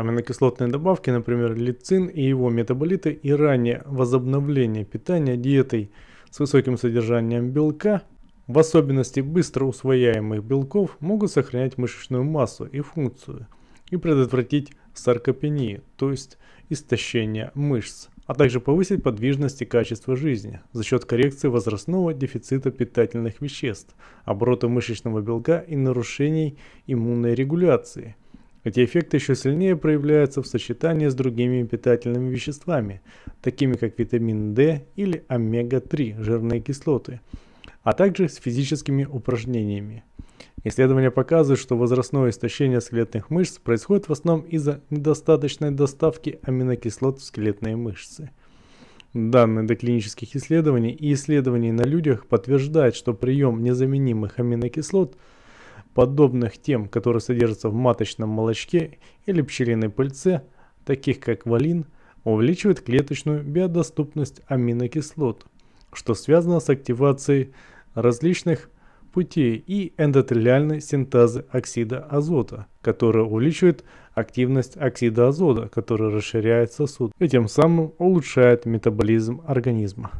аминокислотные добавки, например, лецин и его метаболиты, и раннее возобновление питания диетой с высоким содержанием белка, в особенности быстро усвояемых белков, могут сохранять мышечную массу и функцию и предотвратить саркопению, то есть истощение мышц, а также повысить подвижность и качество жизни за счет коррекции возрастного дефицита питательных веществ, оборота мышечного белка и нарушений иммунной регуляции – эти эффекты еще сильнее проявляются в сочетании с другими питательными веществами, такими как витамин D или омега-3 жирные кислоты, а также с физическими упражнениями. Исследования показывают, что возрастное истощение скелетных мышц происходит в основном из-за недостаточной доставки аминокислот в скелетные мышцы. Данные доклинических исследований и исследований на людях подтверждают, что прием незаменимых аминокислот – подобных тем, которые содержатся в маточном молочке или пчелиной пыльце, таких как валин, увеличивает клеточную биодоступность аминокислот, что связано с активацией различных путей и эндотелиальной синтазы оксида азота, которая увеличивает активность оксида азота, который расширяет сосуд и тем самым улучшает метаболизм организма.